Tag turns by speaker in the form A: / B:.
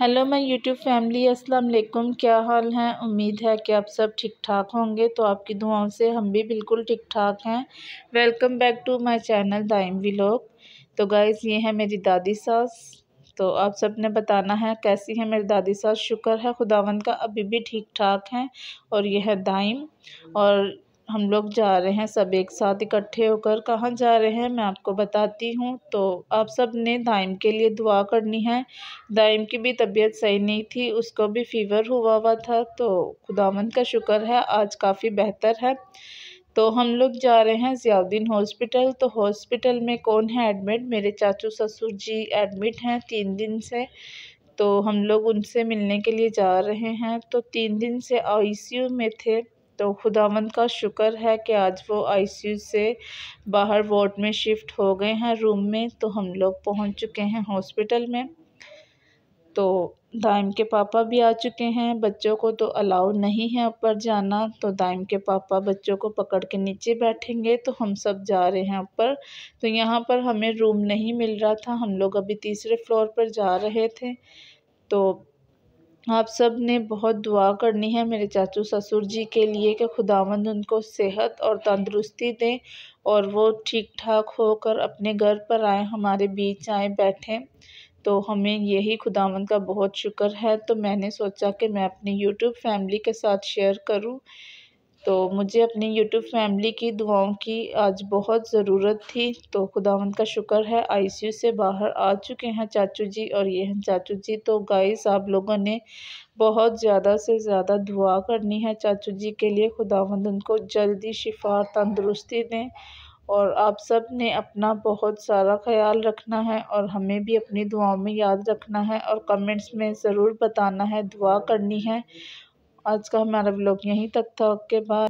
A: hello मैं YouTube family अस्सलाम वालेकुम क्या हाल हैं उम्मीद है कि आप सब ठीक ठाक होंगे तो आपकी दुआओं से हम भी बिल्कुल ठीक ठाक हैं welcome back to my channel दाइम व्लॉग तो गाइज़ ये है मेरी दादी सास तो आप सब ने बताना है कैसी है मेरी दादी सास शुक्र है खुदावंद का अभी भी ठीक ठाक हैं और यह है दाइम और हम लोग जा रहे हैं सब एक साथ इकट्ठे होकर कहाँ जा रहे हैं मैं आपको बताती हूँ तो आप सब ने दाइम के लिए दुआ करनी है दाइम की भी तबीयत सही नहीं थी उसको भी फ़ीवर हुआ हुआ था तो खुदावंद का शुक्र है आज काफ़ी बेहतर है तो हम लोग जा रहे हैं जियाउद्दीन हॉस्पिटल तो हॉस्पिटल में कौन है एडमिट मेरे चाचू ससुर जी एडमिट हैं तीन दिन से तो हम लोग उनसे मिलने के लिए जा रहे हैं तो तीन दिन से आईसीयू में थे तो खुदावंद का शुक्र है कि आज वो आईसीयू से बाहर वार्ड में शिफ्ट हो गए हैं रूम में तो हम लोग पहुंच चुके हैं हॉस्पिटल में तो दाइम के पापा भी आ चुके हैं बच्चों को तो अलाउ नहीं है ऊपर जाना तो दाइम के पापा बच्चों को पकड़ के नीचे बैठेंगे तो हम सब जा रहे हैं ऊपर तो यहाँ पर हमें रूम नहीं मिल रहा था हम लोग अभी तीसरे फ्लोर पर जा रहे थे तो आप सब ने बहुत दुआ करनी है मेरे चाचू ससुर जी के लिए कि खुदावंद उनको सेहत और तंदुरुस्ती दें और वो ठीक ठाक होकर अपने घर पर आए हमारे बीच आए बैठें तो हमें यही खुदावंद का बहुत शुक्र है तो मैंने सोचा कि मैं अपनी यूट्यूब फैमिली के साथ शेयर करूं तो मुझे अपनी यूट्यूब फ़ैमिली की दुआओं की आज बहुत ज़रूरत थी तो खुदावंद का शुक्र है आईसीयू से बाहर आ चुके हैं चाचू जी और ये हैं चाचू जी तो गाइस आप लोगों ने बहुत ज़्यादा से ज़्यादा दुआ करनी है चाचू जी के लिए खुदावंद उनको जल्दी शिफा तंदुरुस्ती दें और आप सब ने अपना बहुत सारा ख्याल रखना है और हमें भी अपनी दुआओं में याद रखना है और कमेंट्स में ज़रूर बताना है दुआ करनी है आज का हमारा ब्लॉग यहीं तक था ओके बाय